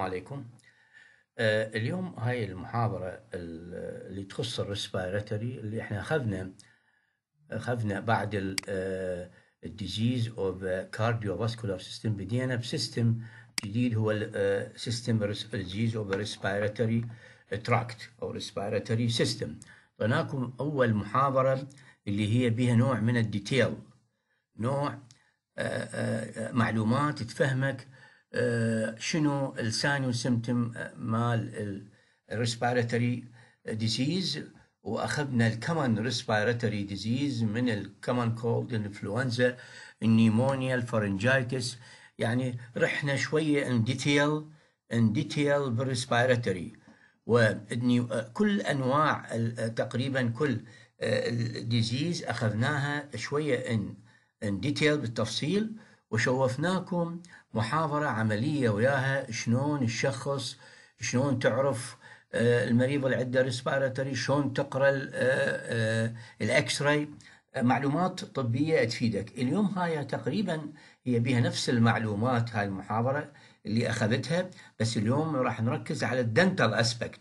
السلام عليكم آه اليوم هاي المحاضرة اللي تخص الريسبيراتوري اللي احنا اخذنا اخذنا بعد الديزيز اوف فاسكولار سيستم بدينا بسيستم جديد هو سيستم ديزيز اوف ريسبيراتوري تراكت او ريسبيراتوري سيستم بناكم اول محاضرة اللي هي بها نوع من الديتيل نوع آآ آه، آآ آه، آه، معلومات تفهمك آه، شنو الساين وسيمتم آه، مال الريسبيراتوري ديزيز واخذنا الكمان ريسبيراتوري ديزيز من الكمان كولد انفلونزا النيمونيا الفرنجايتس يعني رحنا شويه ان ديتيل ان ديتيل بالريسبيراتوري وكل انواع آه، تقريبا كل الديزيز اخذناها شويه ان ان ديتيل بالتفصيل وشوفناكم محاضرة عملية وياها شلون الشخص شلون تعرف آه، المريض اللي عنده ريسبيراتوري شلون تقرا آه، آه، الاكس راي معلومات طبيه تفيدك اليوم هاي تقريبا هي بها نفس المعلومات هاي المحاضره اللي اخذتها بس اليوم راح نركز على الدنتال اسبكت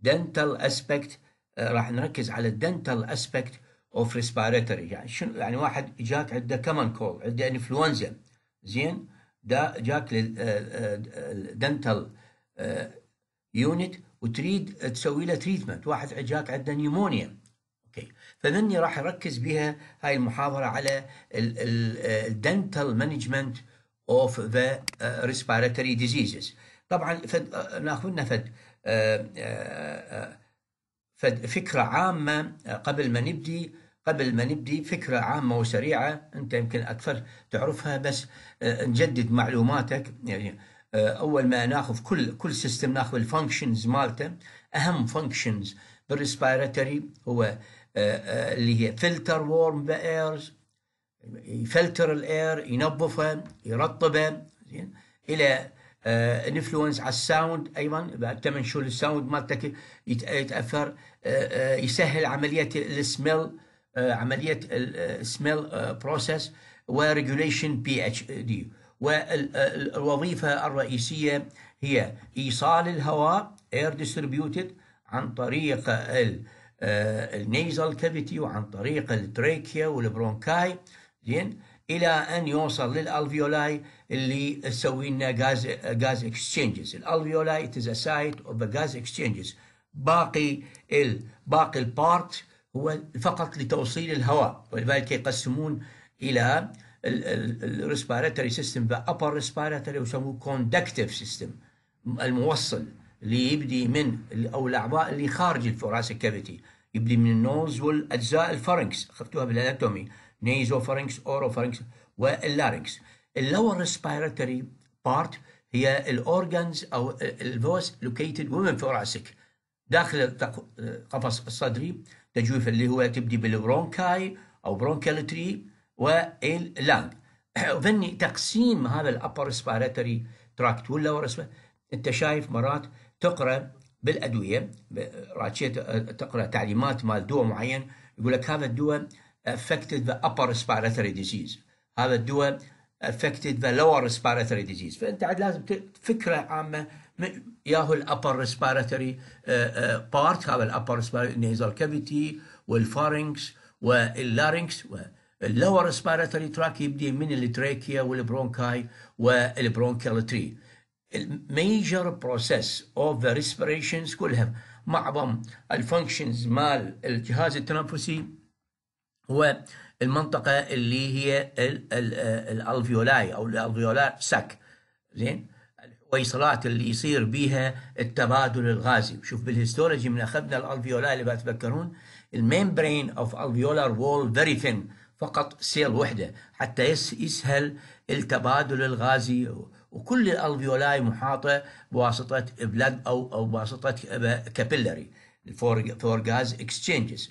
دنتال اسبكت راح نركز على الدنتال اسبكت اوف ريسبيريتوري يعني شنو يعني واحد جاك عنده كمان كول عنده انفلونزا زين دا جاك للدنتال آه، يونت آه، آه، وتريد تسوي له تريتمنت واحد جاك عنده نيمونيا اوكي فمني راح اركز بها هاي المحاضره على الدنتال مانجمنت اوف ذا ريسبيريتوري ديزيزز طبعا فد ناخذنا فد آآ آآ فكرة عامة قبل ما نبدي قبل ما نبدي فكرة عامة وسريعة أنت يمكن أكثر تعرفها بس آه، نجدد معلوماتك يعني آه، أول ما ناخذ كل كل سيستم ناخذ الفانكشنز مالته أهم فانكشنز بالريسبيراتوري هو آه، اللي هي فلتر وورم ايرز يفلتر الاير ينظفه يرطبه الى انفلونس آه، على الساوند ايضا بعد تم شو الساوند مالتك يتاثر آه، آه، يسهل عمليه السميل عمليه السميل بروسيس وريجوليشن بي اتش دي والوظيفه الرئيسيه هي ايصال الهواء اير ديستريبيوتد عن طريق النيزل كافيتي وعن طريق التريكيا والبرونكاي زين الى ان يوصل للالفيولاي اللي تسوي لنا غاز غاز اكسشينجز الالفيولاي از ا سايت اوف ذا غاز اكسشينجز باقي ال باقي البارت هو فقط لتوصيل الهواء ولذلك يقسمون الى الريسبيراتوري سيستم ذا ابر ريسبيراتوري يسموه كوندكتيف سيستم الموصل اللي يبدي من او الاعضاء اللي خارج الفوراسيك كافيتي يبدي من النوز والاجزاء الفرنكس خفتوها بالاناتومي نيزوفرنكس اوروفرنكس واللارنكس اللور ريسبيراتوري بارت هي الاورجنز او الفوس لوكيتد ومن فراسك داخل القفص الصدري تجويف اللي هو تبدي بالبرونكاي او برونكالتري واللانج فني تقسيم هذا الابر ريسبيراتوري تراكت واللور انت شايف مرات تقرا بالادويه تقرا تعليمات مال دواء معين يقول لك هذا الدواء affected the upper respiratory disease هذا الدواء affected the lower respiratory disease فانت عاد لازم فكره عامه ياهو الابر ريسبيرتوري بارت آه، آه، هذا الابر ريسبيرتوري نيزال كافيتي والفارنكس واللارنكس واللور ريسبيرتوري تراك يبدي من التراكيا والبرونكاي والبرونكيال تري الميجر بروسيس اوف ذا ريسبيريشنز كلها معظم الفانكشنز مال الجهاز التنفسي هو المنطقة اللي هي الألفيولاي أو الألفيولار ساك زين الحويصلات اللي يصير بيها التبادل الغازي شوف بالهيستولوجي من أخذنا الألفيولاي اللي بتذكرون الميمبرين اوف الفيولار وول فيري ثين فقط سيل وحده حتى يسهل التبادل الغازي وكل الالفيولاي محاطه بواسطه بلاد او او بواسطه كابيلاري فور غاز اكسشينجز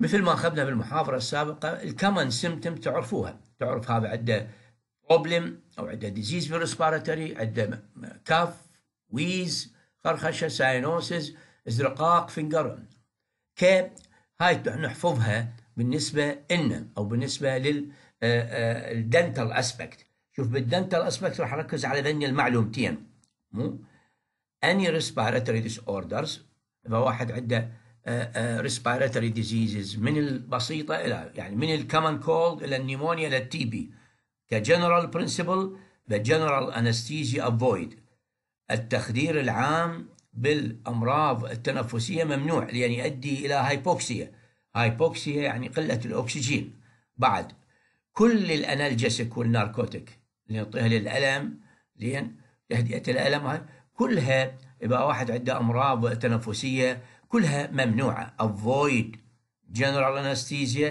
مثل ما اخذنا بالمحاضره السابقه الكمن سمتم تعرفوها تعرف هذا عنده بروبلم او عنده ديزيز الريسبيرتوري عنده كاف ويز خرخشه ساينوسز ازرقاق فينجر ك هاي نحفظها بالنسبه لنا او بالنسبه للدنتال اسبكت آه، آه، شوف بالدنتال اسبكت راح اركز على ذني المعلومتين مو اني ريسبيرتوري ديس اوردرز اذا واحد عنده ريسبيراتوري آه، ديزيزز آه، من البسيطه الى يعني من الكومن كولد الى النيمونيا الى التي بي كجنرال برنسبل ذا جنرال anesthesia افويد التخدير العام بالامراض التنفسيه ممنوع لان يعني يؤدي الى هايبوكسيا هايبوكسيا يعني قله الاكسجين بعد كل الانالجيسك والناركوتيك اللي يعطيها للالم لين تهدئه الالم هاي كلها يبقى واحد عنده امراض تنفسيه كلها ممنوعة avoid general anesthesia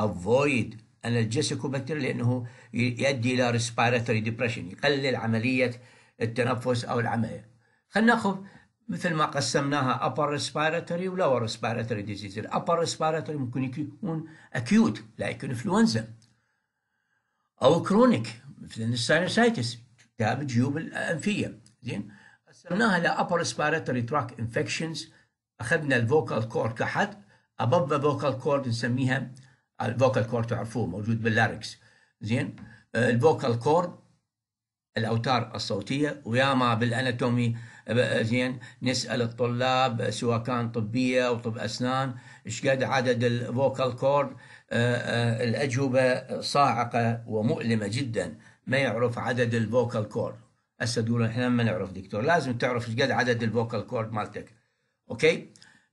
avoid analgesic analgesicobacter لأنه يؤدي إلى respiratory depression يقلل عملية التنفس أو العملية خلنا ناخذ مثل ما قسمناها upper respiratory و lower respiratory disease ال upper respiratory ممكن يكون acute like influenza أو chronic مثل الساينوسايتس التهاب الجيوب الأنفية زين قسمناها ل upper respiratory tract infections اخذنا الفوكال كورد كحد ابوف ذا فوكال كورد نسميها الفوكال كورد تعرفوه موجود باللاركس زين الفوكال كورد الاوتار الصوتيه وياما بالاناتومي زين نسال الطلاب سواء كان طبيه او طب اسنان ايش قد عدد الفوكال كورد آه، آه، الاجوبه صاعقه ومؤلمه جدا ما يعرف عدد الفوكال كورد هسه تقول احنا ما نعرف دكتور لازم تعرف ايش قد عدد الفوكال كورد مالتك اوكي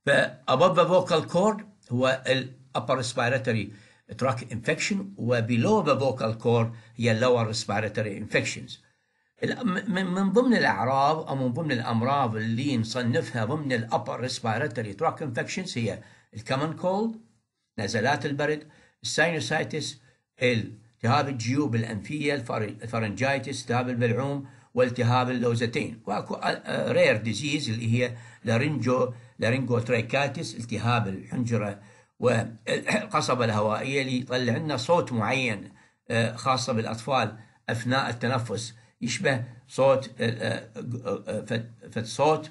ذا فوكال كورد هو الابر ريسبيرتوري تراك انفكشن وبيلو فوكال كورد هي اللور ريسبيرتوري انفكشنز من ضمن الاعراض او من ضمن الامراض اللي نصنفها ضمن الابر ريسبيرتوري تراك انفكشنز هي الكمن كولد نزلات البرد الساينوسايتس التهاب الجيوب الانفيه الفرنجيتس التهاب البلعوم والتهاب اللوزتين واكو رير ديزيز اللي هي لارنجو تريكاتس التهاب الحنجرة والقصبة الهوائية اللي يطلع لنا صوت معين آه، خاصة بالأطفال أثناء التنفس يشبه صوت آه، آه، فد صوت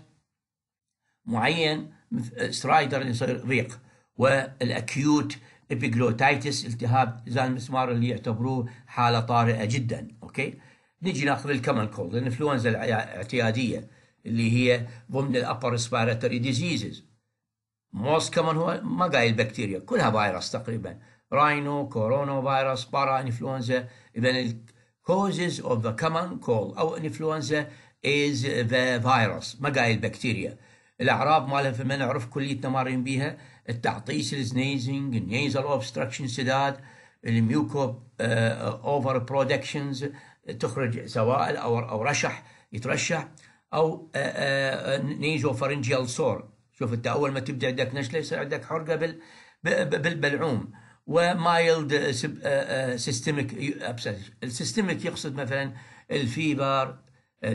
معين سترايدر يصير ريق والاكيوت ابيجلوتايتس التهاب زي المسمار اللي يعتبروه حاله طارئه جدا اوكي نجي ناخذ الكمن كولد الانفلونزا الاعتياديه اللي هي ضمن الابر ريسبيراتوري ديزيزز موست كمان هو ما قايل بكتيريا كلها فيروس تقريبا راينو كورونا فيروس بارا انفلونزا اذا causes of the common cold او انفلونزا از ذا فيروس ما قايل بكتيريا الاعراض مالها فيما نعرف كليتنا مارين بيها التعطيس السنيزنج النيزل اوبستراكشن سداد الميوكو اوفر برودكشنز تخرج سوائل او او رشح يترشح او نيجو فرنجيال سور شوف انت اول ما تبدا عندك نشله يصير عندك حرقه بال بالبلعوم ومايلد سيستميك السيستميك يقصد مثلا الفيبر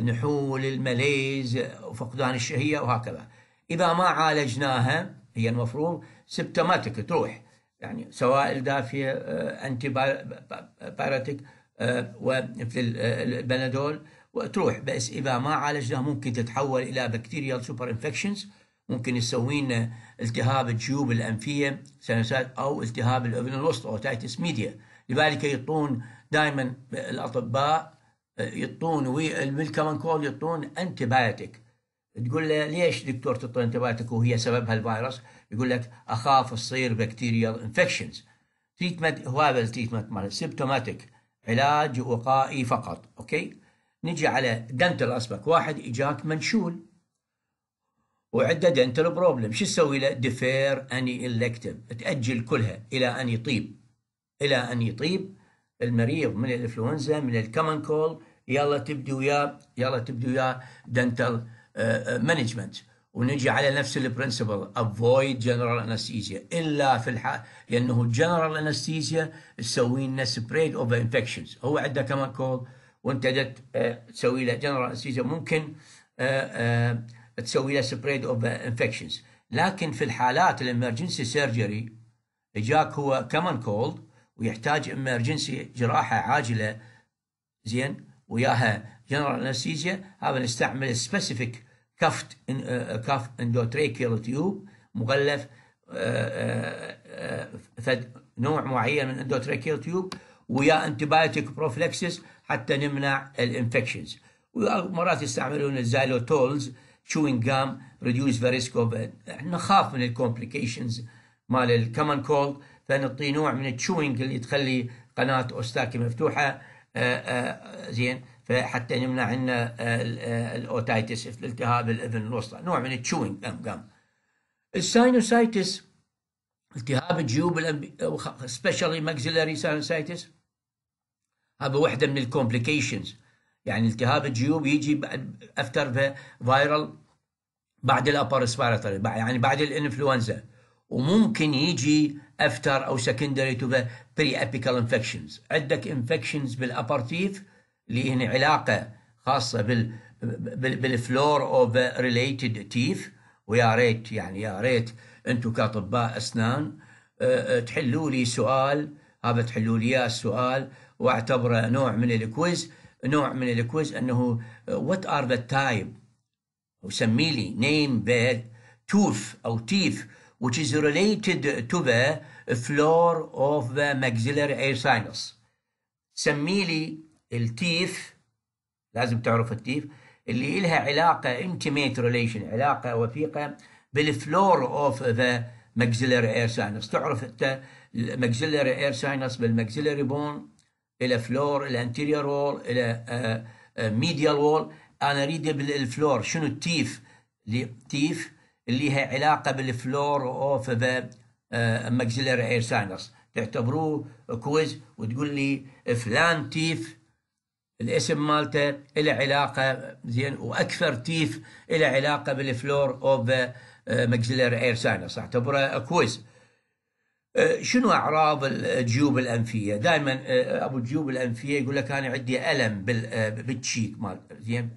نحول المليز فقدان الشهيه وهكذا اذا ما عالجناها هي المفروض سبتوماتيك تروح يعني سوائل دافيه انتي بايرتيك ومثل البنادول وتروح بس اذا ما عالجناها ممكن تتحول الى بكتيريال سوبر انفكشنز ممكن يسوي لنا التهاب الجيوب الانفيه سنسات او التهاب الاذن الوسطى تايتس ميديا لذلك يعطون دائما الاطباء يعطون والكمن كول يعطون انتبايتك تقول له ليش دكتور تعطي انتبايتك وهي سببها الفيروس يقول لك اخاف تصير بكتيريال انفكشنز تريتمنت هذا التريتمنت مال سيبتوماتيك علاج وقائي فقط اوكي نجي على دنتل اسبك واحد اجاك منشول وعنده دنتل بروبلم شو تسوي له ديفير اني الكتيف تاجل كلها الى ان يطيب الى ان يطيب المريض من الانفلونزا من الكمن كول يلا تبدي وياه يلا تبدي وياه دنتال مانجمنت ونجي على نفس البرنسبل افويد جنرال انستيزيا الا في الحال لانه جنرال انستيزيا تسوي لنا سبريد اوف انفكشنز هو عنده كمان كول وانت آه، تسوي له جنرال انستيزيا ممكن آه، آه، تسوي له سبريد اوف انفكشنز لكن في الحالات الامرجنسي سيرجري اجاك هو كمان كولد ويحتاج امرجنسي جراحه عاجله زين وياها جنرال انستيزيا هذا نستعمل سبيسيفيك كفت كف اندوتريكيال تيوب مغلف فد نوع معين من اندوتريكيال تيوب ويا انتبايوتيك بروفلكسس حتى نمنع الانفكشنز ومرات يستعملون الزايلوتولز تشوينج جام ريديوس ذا ريسك اوف نخاف من الكومبليكيشنز مال الكمن كولد فنعطي نوع من التشوينج اللي تخلي قناه اوستاكي مفتوحه آه، آه، زين فحتى نمنع عنا آه، الاوتايتس التهاب الاذن الوسطى نوع من التشوينج جام الساينوسايتس التهاب الجيوب سبيشالي ماكسيلاري ساينسايتس هذا وحده من الكومبليكيشنز يعني التهاب الجيوب يجي افتر فايرال بعد respiratory يعني بعد الانفلونزا وممكن يجي افتر او سكندري تو بري ابيكال انفكشنز عندك انفكشنز teeth اللي هن علاقه خاصه بال بالفلور اوف ريليتد تيف ويا ريت يعني يا ريت انتم كاطباء اسنان اه، اه، تحلوا لي سؤال هذا تحلوا لي اياه السؤال واعتبره نوع من الكويز نوع من الكويز انه وات ار ذا تايب وسمي لي نيم ذا توف او تيف which is related to the floor of the maxillary air sinus سمي لي التيف لازم تعرف التيف اللي لها علاقه intimate relation علاقه وثيقه بالفلور اوف ذا maxillary اير ساينس تعرف انت الماكسيلاري اير ساينس بالماكسيلاري بون الى فلور الى انتيريور وول الى ميديال آه، وول آه، انا اريد بالفلور شنو التيف التيف اللي هي علاقه بالفلور اوف ذا ماكسيلاري اير ساينس تعتبروه كويز وتقول لي فلان تيف الاسم مالته له علاقه زين واكثر تيف له علاقه بالفلور اوف ذا ماكسيلار اير ساينس اعتبره كويس أه، شنو اعراض الجيوب الانفيه؟ دائما أه، ابو الجيوب الانفيه يقول لك انا عندي الم أه، بالتشيك مال زين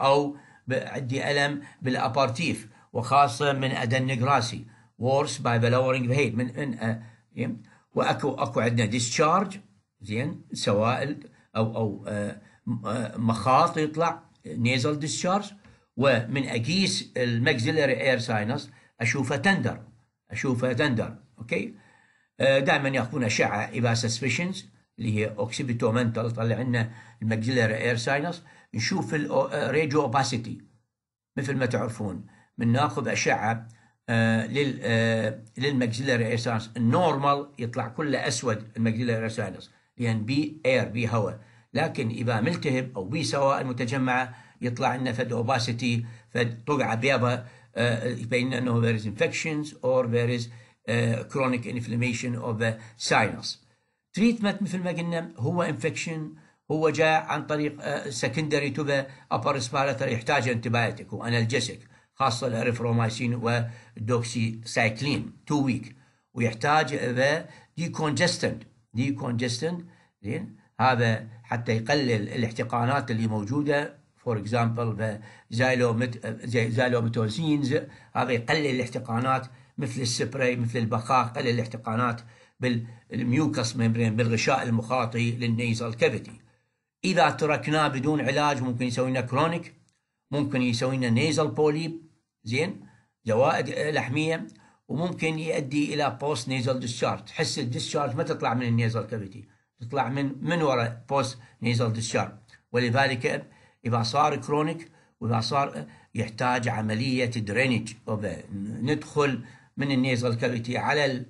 او عندي الم بالابارتيف وخاصه من ادنج راسي وورس باي ذا بهيد من من زين واكو اكو عندنا ديسشارج زين سوائل او او مخاط يطلع نيزل ديسشارج ومن اقيس الماكسيلاري اير ساينس اشوفه تندر اشوفه تندر اوكي آه، دائما ياخذون اشعه ايفا سسبشنز اللي هي اوكسيبيتومنتال طلع لنا الماكسيلاري اير ساينس نشوف الريجو اوباسيتي آه، آه، مثل ما تعرفون من ناخذ اشعه لل آه اير ساينس النورمال يطلع كله اسود الماكسيلاري اير ساينس لان بي اير بي هواء لكن اذا ملتهب او بي سوائل متجمعه يطلع لنا فد اوباسيتي فد طقعه بيضاء آه، يبين انه there is infections or there is آه، chronic inflammation of the sinus. تريتمنت مثل ما قلنا هو انفكشن هو جاء عن طريق سكندري تو ذا ابر سبارتر يحتاج انتبايتك وانالجيسك خاصه الاريثرومايسين ودوكسيسايكلين تو ويك ويحتاج ذا ديكونجستنت ديكونجستنت زين هذا حتى يقلل الاحتقانات اللي موجوده فور اكزامبل ذا زايلوميتوزينز هذا يقلل الاحتقانات مثل السبراي مثل البخاخ قلل الاحتقانات بالميوكس ميمبرين بالغشاء المخاطي للنيزل كافيتي اذا تركناه بدون علاج ممكن يسوي لنا كرونيك ممكن يسوي لنا نيزل بوليب زين زوائد لحميه وممكن يؤدي الى بوست نيزل ديسشارج تحس الديسشارج ما تطلع من النيزل كافيتي تطلع من من وراء بوست نيزل ديسشارج ولذلك يبقى صار كرونيك ويبقى صار آه، يحتاج عمليه درينج ندخل من النيزل كافيتي على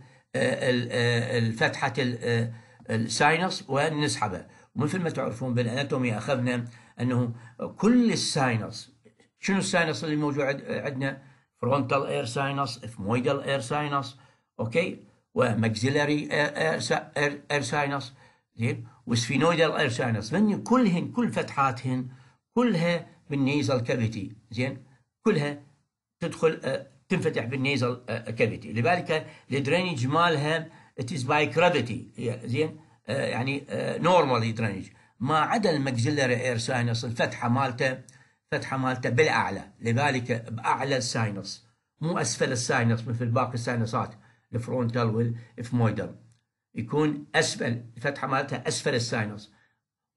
الفتحه آه، آه، الساينس ونسحبه ومثل ما تعرفون بالاناتومي اخذنا انه كل الساينس شنو الساينس اللي موجود عندنا فرونتال اير ساينس ثمويدال اير ساينس اوكي وماكزيلاري اير ساينس زين وسفينويدال اير ساينس كلهن كل فتحاتهن كلها بالنيزل كافيتي زين كلها تدخل آه، تنفتح بالنيزل آه، كافيتي لذلك الدرينج مالها اتز باي كرافيتي زين آه، يعني نورمال درينج ما عدا المكزلري اير ساينس الفتحه مالته فتحه مالته بالاعلى لذلك باعلى الساينس مو اسفل الساينس مثل باقي الساينسات الفرونتال والفمويدر يكون اسفل الفتحه مالتها اسفل الساينس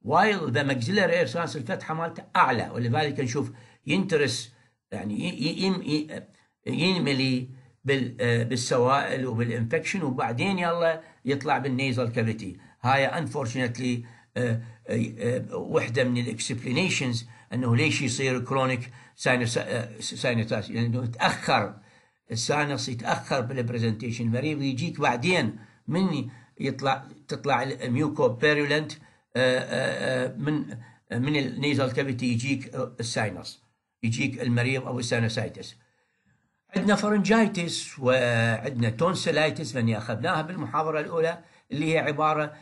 ذا the maxillary سانس الفتحه مالته اعلى ولذلك نشوف ينترس يعني ينملي آه، بالسوائل وبالانفكشن وبعدين يلا يطلع بالنيزل كافيتي هاي انفورشنتلي آه، آه، وحده من الاكسبلينيشنز انه ليش يصير كرونيك ساينوساس لانه يتاخر الساينس يتاخر بالبرزنتيشن المريض يجيك بعدين من يطلع تطلع الميوكو بيرولنت آه، آه، آه، من من النيزل كافيتي يجيك الساينس يجيك المريض او الساينسايتس عندنا فرنجايتس وعندنا تونسلايتس لان اخذناها بالمحاضره الاولى اللي هي عباره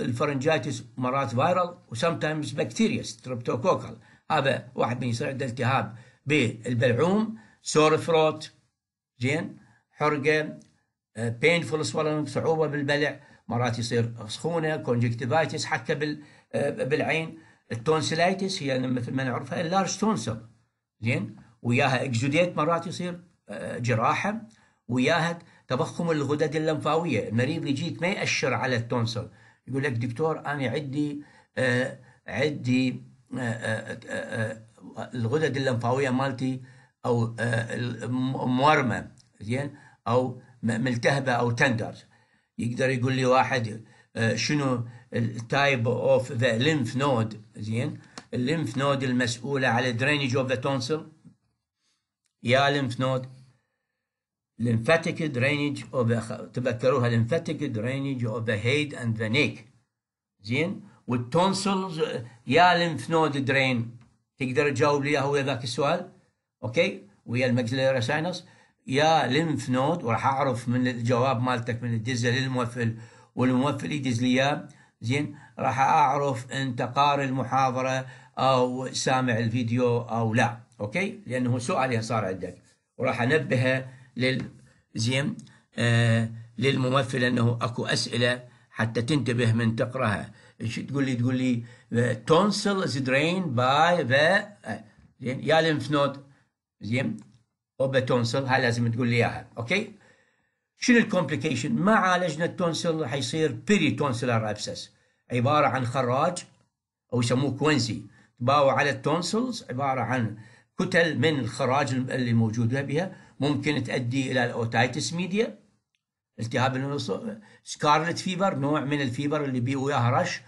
الفرنجايتس مرات فايرال وسام تايمز بكتيريا ستربتوكوكال هذا واحد من يصير عنده التهاب بالبلعوم سور ثروت زين حرقه بينفول صعوبه بالبلع مرات يصير سخونه كونجكتيفايتس حتى بال آه، بالعين التونسيلايتس هي مثل ما نعرفها اللارج تونسل زين وياها اكزوديت مرات يصير آه، جراحه وياها تضخم الغدد اللمفاويه المريض يجيك ما يأشر على التونسل يقول لك دكتور انا عندي آه، عندي الغدد اللمفاويه مالتي او مورمه زين او ملتهبه او تندرز يقدر يقول لي واحد آه، شنو التايب اوف ذا لينف نود زين الليمف نود المسؤوله على درينج اوف ذا تونسل يا ليمف نود lymphatic drainage of the تذكروها lymphatic drainage of the head and the neck زين والتونسلز يا lymph نود drain تقدر تجاوب لي هو ذاك السؤال اوكي ويا المجلرة ساينس يا لمف نود وراح اعرف من الجواب مالتك من الدزه للممثل والممثل يدز لي اياه زين راح اعرف انت قارئ المحاضره او سامع الفيديو او لا اوكي لانه سؤال صار عندك وراح انبهه لل زين آه للممثل انه اكو اسئله حتى تنتبه من تقراها ايش تقول لي تقول لي تونسل از درين باي ذا زين يا لمف نود زين اوبا تونسل هاي لازم تقول لي اياها اوكي شنو الكومبليكيشن ما عالجنا التونسل حيصير بيري تونسلر ابسس عباره عن خراج او يسموه كوينزي تباوع على التونسلز عباره عن كتل من الخراج اللي موجوده بها ممكن تؤدي الى الاوتايتس ميديا التهاب سكارلت فيبر نوع من الفيبر اللي بيه وياها رش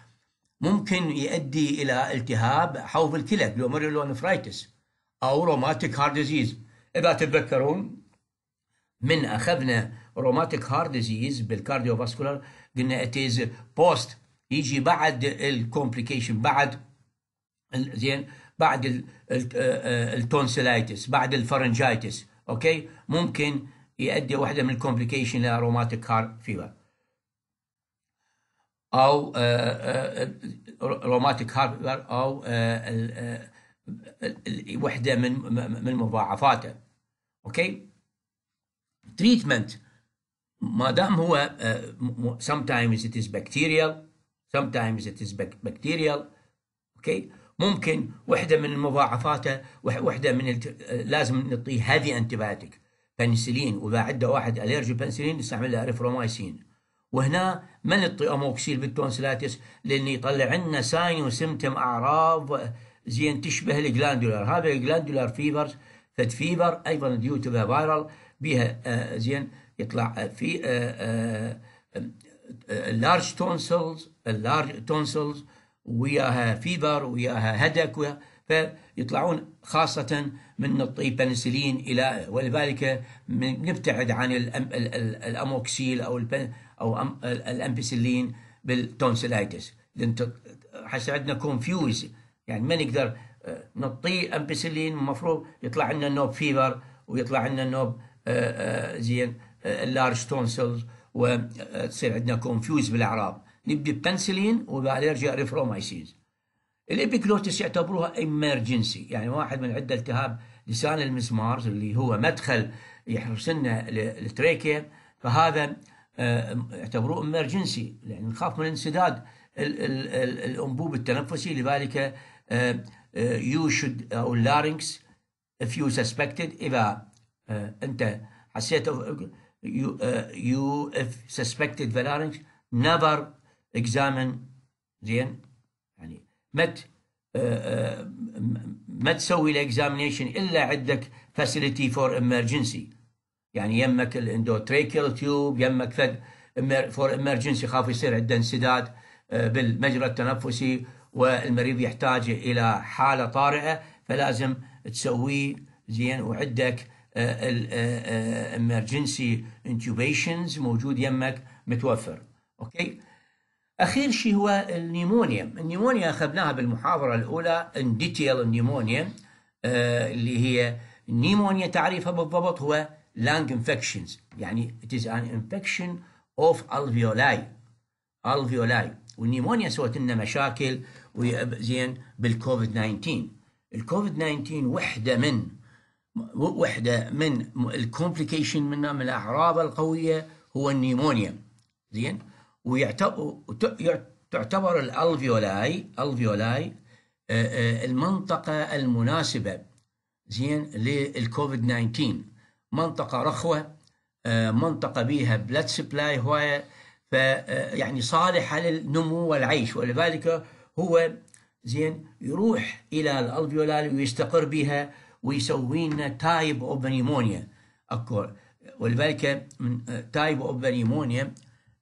ممكن يؤدي الى التهاب حوض الكلى جلوميرولونفرايتس او روماتيك هارت ديزيز إذا تتذكرون من أخذنا روماتيك هارد ديزيز بالكارديو فاسكولار قلنا اتيز بوست يجي بعد الكومبليكيشن بعد زين بعد التونسيلايتس آه، آه، بعد الفرنجايتس اوكي ممكن يؤدي واحده من الكومبليكيشن لروماتيك هارت فيفر او روماتيك آه، هارت او وحده من من مضاعفاته اوكي تريتمنت ما دام هو تايمز ات از بكتيريال سم تايمز ات از بكتيريال اوكي ممكن وحده من مضاعفاته وحده من الت... Uh, لازم نعطيه هذه انتباتيك بنسلين واذا عنده واحد الرجي بنسلين نستعمل له ريفرومايسين وهنا ما نعطي اموكسيل بالتونسلاتس لان يطلع لنا ساين وسمتم اعراض زين تشبه الجلاندولار هذا الجلاندولار فيفرز فد فيبر ايضا ديو تو ذا فايرال بها زين يطلع في لارج تونسلز اللارج تونسلز وياها فيبر وياها هدك فيطلعون خاصة من نطي بنسلين إلى ولذلك نبتعد عن الأموكسيل أو البن أو الأمبسلين بالتونسيلايتس حس عندنا كونفيوز يعني ما نقدر آه، نطي امبسلين المفروض يطلع لنا نوب فيفر ويطلع لنا نوب آه، آه، زين اللارج تونسلز وتصير عندنا كونفيوز بالاعراض نبدي ببنسلين وبعد يرجع ريفرومايسيز الابيكلوتس يعتبروها امرجنسي يعني واحد من عنده التهاب لسان المسمار اللي هو مدخل يحرس لنا التريكيا فهذا يعتبروه امرجنسي يعني لان نخاف من انسداد الانبوب التنفسي لذلك Uh, you should أو uh, larynx if you suspected إذا uh, أنت حسيت you, you if suspected the larynx never examine زين يعني ما ما تسوي الاكزامينيشن الا عندك فاسيلتي فور امرجنسي يعني يمك الاندوتريكل تيوب يمك فور امرجنسي خاف يصير عنده انسداد بالمجرى التنفسي والمريض يحتاج الى حاله طارئه فلازم تسويه زين وعندك الامرجنسي انتوبيشنز موجود يمك متوفر اوكي اخير شيء هو النيمونيا النيمونيا اخذناها بالمحاضره الاولى ان ديتيل النيمونيا آه، اللي هي النيمونيا تعريفها بالضبط هو lung infections يعني it is an infection of alveoli alveoli والنيمونيا سوت لنا مشاكل زين بالكوفيد 19 الكوفيد 19 وحده من وحده من الكومبليكيشن من الاعراض القويه هو النيمونيا زين ويعتبر تعتبر الالفيولاي الفيولاي المنطقه المناسبه زين للكوفيد 19 منطقه رخوه منطقه بيها بلاد سبلاي هوايه فيعني صالحه للنمو والعيش ولذلك هو زين يروح الى الالفيولال ويستقر بها ويسوي لنا تايب اوف نيمونيا اكو ولذلك من تايب اوف نيمونيا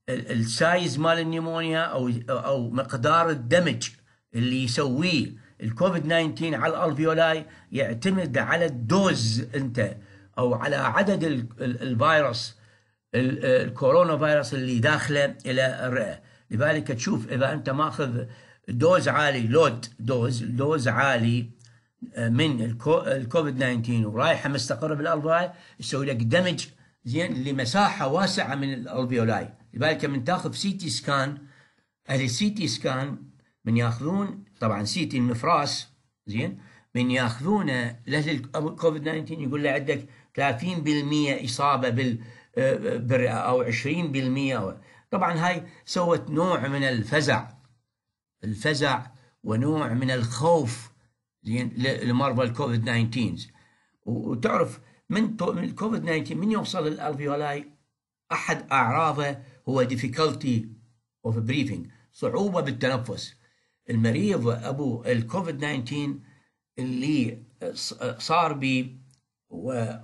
السايز مال النيمونيا او او مقدار الدمج اللي يسويه الكوفيد 19 على الالفيولاي يعتمد على الدوز انت او على عدد الفيروس آه، الكورونا فيروس اللي داخله الى الرئه لذلك تشوف اذا انت ماخذ دوز عالي لود دوز دوز عالي آه، من الكوفيد 19 ورايحه مستقره بالالفيولاي يسوي لك دمج زين لمساحه واسعه من الالفيولاي لذلك من تاخذ سي تي سكان اهل السي تي سكان من ياخذون طبعا سي تي المفراس زين من ياخذونه لاهل الكوفيد 19 يقول له عندك 30% اصابه بال آه، آه، او 20% طبعا هاي سوت نوع من الفزع الفزع ونوع من الخوف لمرضى الكوفيد 19 وتعرف من الكوفيد 19 من يوصل الالفيولاي احد اعراضه هو difficulty of breathing صعوبه بالتنفس المريض ابو الكوفيد 19 اللي صار بي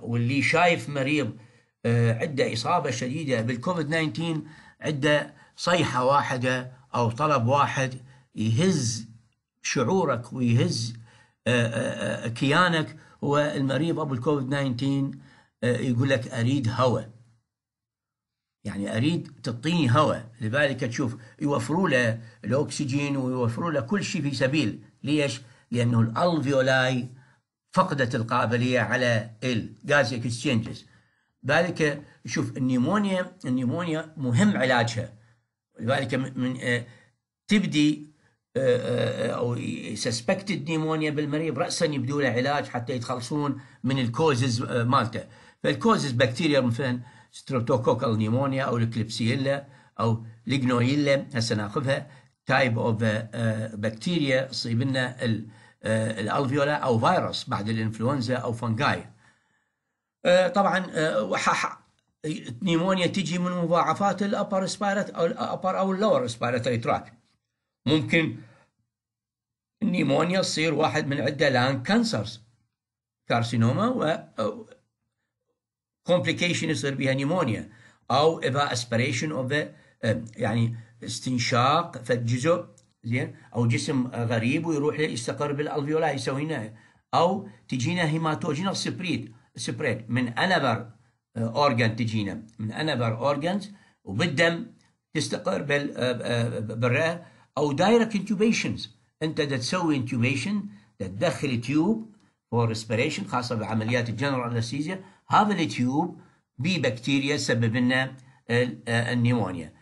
واللي شايف مريض آه، عنده اصابه شديده بالكوفيد 19 عنده صيحه واحده او طلب واحد يهز شعورك ويهز آه، آه، آه، كيانك هو المريض ابو الكوفيد 19 يقول لك اريد هواء يعني اريد تعطيني هواء لذلك تشوف يوفروا له الاكسجين ويوفروا له كل شيء في سبيل ليش؟ لانه الالفيولاي فقدت القابليه على الغاز اكسشينجز ذلك شوف النيمونيا النيمونيا مهم علاجها لذلك من تبدي آه، آه، آه، او سسبكتد نيمونيا بالمريض راسا يبدوا له علاج حتى يتخلصون من الكوزز مالته فالكوزز بكتيريا مثلا ستريبتوكوكال نيمونيا او الكليبسيلا او ليجنويلا هسه ناخذها تايب اوف بكتيريا تصيب لنا الالفيولا او فيروس بعد الانفلونزا او فنجاي طبعا نيمونيا تجي من مضاعفات الابر سبايرت او الابر او اللور سبيراتوري تراكت ممكن النيمونيا تصير واحد من عدة لان كانسرز كارسينوما و كومبليكيشن يصير بها نيمونيا او اسبريشن اوف يعني استنشاق فالجزء زين او جسم غريب ويروح يستقر بالالفيولا يسوي او تجينا هيماتوجينال سبريد سبريد من انذر اورجان آه، تجينا من انذر اورجانز وبالدم تستقر آه، آه، بالرئه او دايركت انتوبيشنز انت دا تسوي انتوبيشن تدخل تيوب فور ريسبريشن خاصه بعمليات الجنرال انستيزيا هذا التيوب ببكتيريا تسبب لنا آه، النيمونيا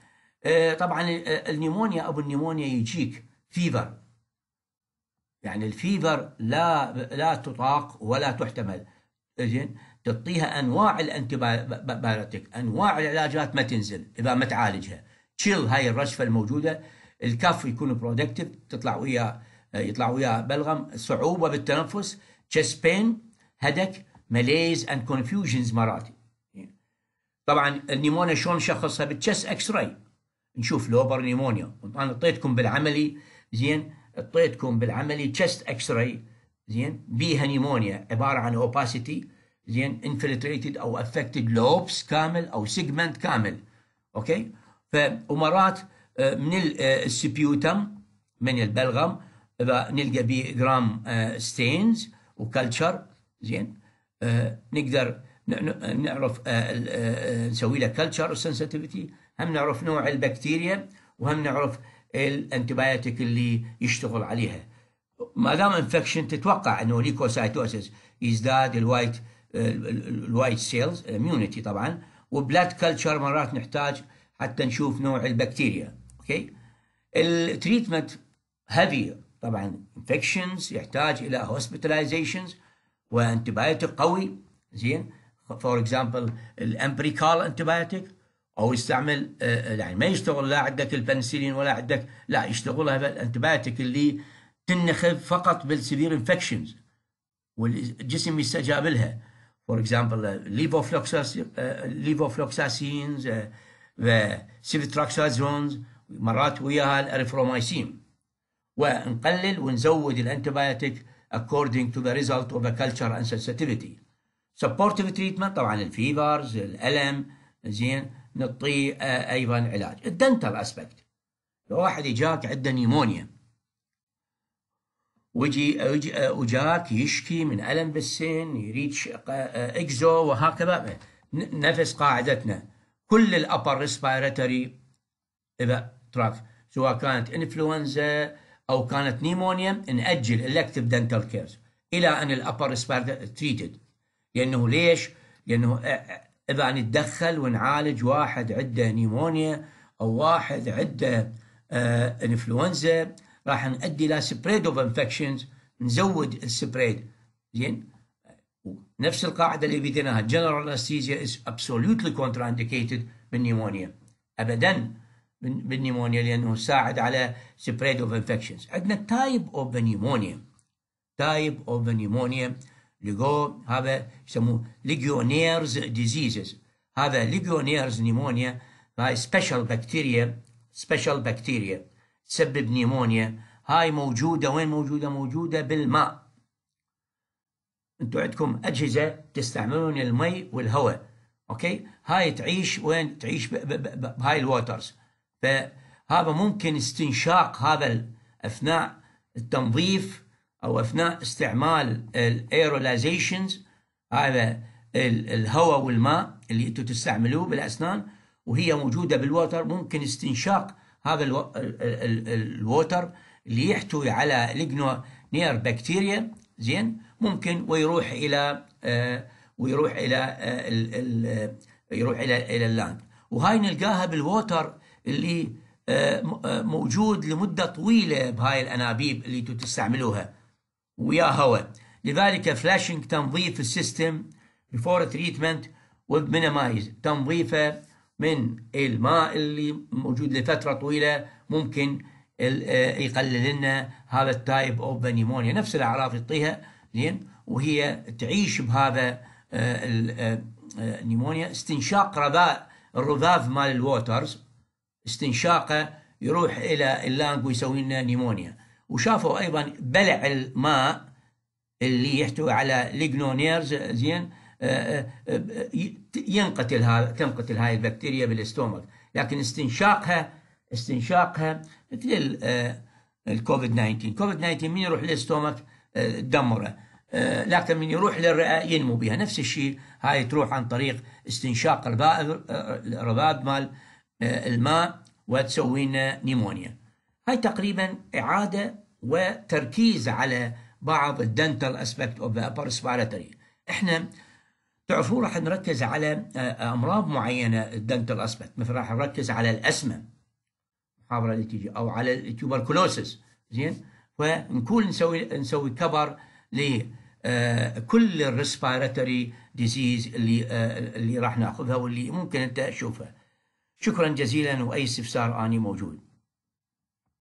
آه، طبعا آه، النيمونيا ابو النيمونيا يجيك فيفر يعني الفيفر لا لا تطاق ولا تحتمل زين تعطيها انواع الانتيبايوتيك انواع العلاجات ما تنزل اذا ما تعالجها تشيل هاي الرشفه الموجوده الكف يكون برودكتيف تطلع ويا يطلع ويا بلغم صعوبه بالتنفس chest pain هدك ماليز اند كونفيوجنز مرات طبعا النيمونيا شلون نشخصها بالتشست اكس راي نشوف لوبر نيمونيا انا اعطيتكم بالعملي زين اعطيتكم بالعملي تشست اكس راي زين بيها نيمونيا عباره عن اوباسيتي زين انفلتريتد او افكتد لوبس كامل او سيجمنت كامل اوكي فمرات من آه، السبيوتم من البلغم نلقى به جرام ستينز آه، وكلتشر زين آه، نقدر نعرف نسوي له كلتشر سنسيتيفيتي هم نعرف نوع البكتيريا وهم نعرف الانتباياتيك اللي يشتغل عليها ما دام انفكشن تتوقع انه ليكوسايتوسيس يزداد الوايت الوايت سيلز اميونيتي طبعا وبلاد كلتشر مرات نحتاج حتى نشوف نوع البكتيريا اوكي التريتمنت هيفي طبعا انفكشنز يحتاج الى هوسبيتاليزيشنز وانتبايوتيك قوي زين فور اكزامبل الامبريكال انتبايوتيك او يستعمل آه، آه، يعني ما يشتغل لا عندك البنسلين ولا عندك لا يشتغل هذا الانتبايوتيك اللي تنخذ فقط بالسيفير انفكشنز والجسم يستجاب لها فور اكزامبل ليفوفلوكساسينز سيفتراكسازونز مرات وياها الاريثرومايسين ونقلل ونزود الانتبايوتيك according to the result of the culture and sensitivity. supportive treatment طبعا الفيفرز الالم زين نعطيه آه، ايضا علاج. الدنتال اسبكت لو واحد جاك عنده نيمونيا ويجي آه، وجاك يشكي من الم بالسن يريد آه، اكزو وهكذا نفس قاعدتنا كل الابر اذا تراف سواء كانت انفلونزا او كانت نيمونيا ناجل الكتف دنتال كيرز الى ان الابر اسبير تريتد لانه ليش؟ لانه اذا نتدخل ونعالج واحد عنده نيمونيا او واحد عنده انفلونزا راح نؤدي الى سبريد اوف انفكشنز نزود السبريد زين نفس القاعده اللي بديناها جنرال انستيزيا از ابسولوتلي من بالنيمونيا ابدا بالنيمونيا لانه ساعد على سبريد اوف انفكشنز عندنا تايب اوف نيمونيا تايب اوف نيمونيا ليجو هذا يسموه ليجيونيرز ديزيزز هذا ليجيونيرز نيمونيا هاي سبيشال بكتيريا سبيشال بكتيريا تسبب نيمونيا هاي موجوده وين موجوده موجوده بالماء انتم عندكم اجهزه تستعملون المي والهواء اوكي هاي تعيش وين تعيش بهاي الواترز فهذا ممكن استنشاق هذا اثناء التنظيف او اثناء استعمال الايروليزيشنز هذا الهواء والماء اللي انتم تستعملوه بالاسنان وهي موجوده بالووتر ممكن استنشاق هذا الووتر اللي يحتوي على لجنو نير بكتيريا زين ممكن ويروح الى آه، ويروح الى آه، آه، يروح الى الى اللانج وهاي نلقاها بالووتر اللي آه، آه، موجود لمدة طويلة بهاي الأنابيب اللي تستعملوها ويا هواء لذلك فلاشنج تنظيف السيستم before تريتمنت ومينمايز تنظيفه من الماء اللي موجود لفترة طويلة ممكن آه، يقلل لنا هذا التايب اوف نيمونيا نفس الاعراض يعطيها زين وهي تعيش بهذا النيمونيا استنشاق رذاذ الرذاذ مال الووترز استنشاقه يروح الى اللانج ويسوي لنا نيمونيا وشافوا ايضا بلع الماء اللي يحتوي على ليجنونيرز زين آه، آه، آه، ينقتل هذا تنقتل هاي البكتيريا بالاستومك لكن استنشاقها استنشاقها مثل الكوفيد 19 كوفيد 19 من يروح للاستومك تدمره لكن من يروح للرئه ينمو بها نفس الشيء هاي تروح عن طريق استنشاق الرباب مال آه، الماء وتسوي لنا نيمونيا هاي تقريبا إعادة وتركيز على بعض الدنتال اسبكت اوف ذا ابر respiratory احنا تعرفون راح نركز على آه، امراض معينه الدنتال اسبكت مثل راح نركز على الاسمه المحاضره اللي تجي او على التوبركلوسس زين ونكون نسوي نسوي كبر لكل آه، الريسبيراتوري ديزيز اللي اللي راح ناخذها واللي ممكن انت تشوفها شكرا جزيلا وأي استفسار أني موجود